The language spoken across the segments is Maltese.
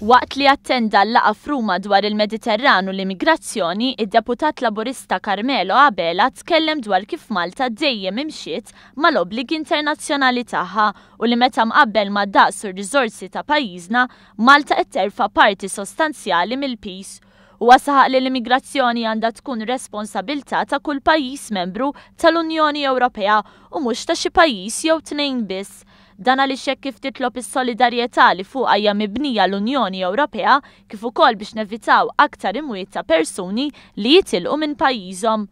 Waqt li attenda l-laqa fruma dwar il-Mediterran u l-immigrazzjoni, id-deputat laburista Carmelo Abela tkellem dwar kif Malta dejjem imxiet mal-obligi internazzjonali tagħha u li meta mqabbel ma' daqsu r rizorsi ta' pajjiżna, Malta qed terfa' parti sostanzjali mill-pis u għasħaq li l-immigrazzjoni għandha tkun responsabilta ta' kull pajjiż membru tal-Unjoni Ewropea u mhux ta' xi pajjiż jew tnejn biss Dan għaliex hekk kif titlob is-solidarjetà li fuqha hija mibnija l-Unjoni Ewropea kif ukoll biex nevitaw aktar imwiet ta' persuni li jitilqu minn pajjiżhom.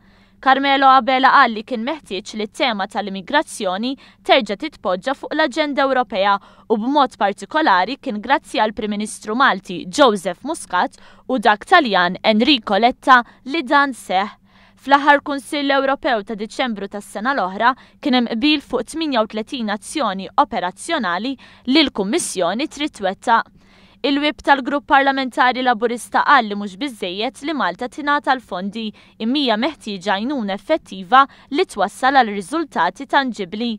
Carmelo Abela qal li kien meħtieġ li t-tema tal-immigrazzjoni terġa' titpoġġa fuq l-aġenda Ewropea u b'mod partikolari kien grazzi għal Prim Ministru Malti Joseph Muscat u dak Taljan Enrico Letta li dan seħ Fl-aħħar Kunsill Ewropew ta' Diċembru tas-sena l-oħra kien hemm qbil fuq 38 azzjoni operazzjonali li l-Kummissjoni trid Il-wib tal-grupp parlamentari laburista għalli mhux biżejjed li Malta tingħata l-fondi imija meħtieġa għajnuna effettiva li twassal għal riżultati tangibli.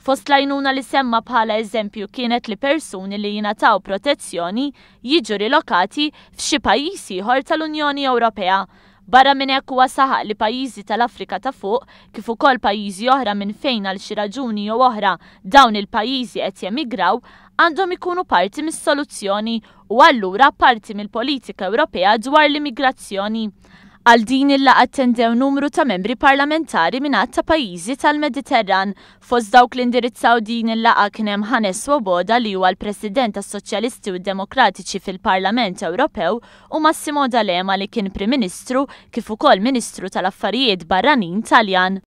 Fost lajnuna li semma bħala eżempju kienet li persuni li jinataw protezzjoni jiġu rilokati f'xi pajjiż ieħor tal-Unjoni Ewropea Barra minn hekk huwa saħaq li pajjiżi tal-Afrika ta' fuq kif ukoll pajjiżi oħra minn fejn għal xi raġuni jew oħra dawn il-pajjiżi qed jemigraw għandhom ikunu parti mis-soluzzjoni u allura parti mill-politika Ewropea dwar l-immigrazzjoni. Għal din illa attendew numru ta' membri parlamentari minnat ta' pajizi tal-Mediterran fost dawk l-indirizzaw din il-laqa kienem Hannes Swoboda li huwa l-President tas soċjalisti u Demokratiċi fil-Parlament Ewropew u Massimo D'Alema li kien Prim-Ministru kif ukoll Ministru tal-Affarijiet Barranin Taljan.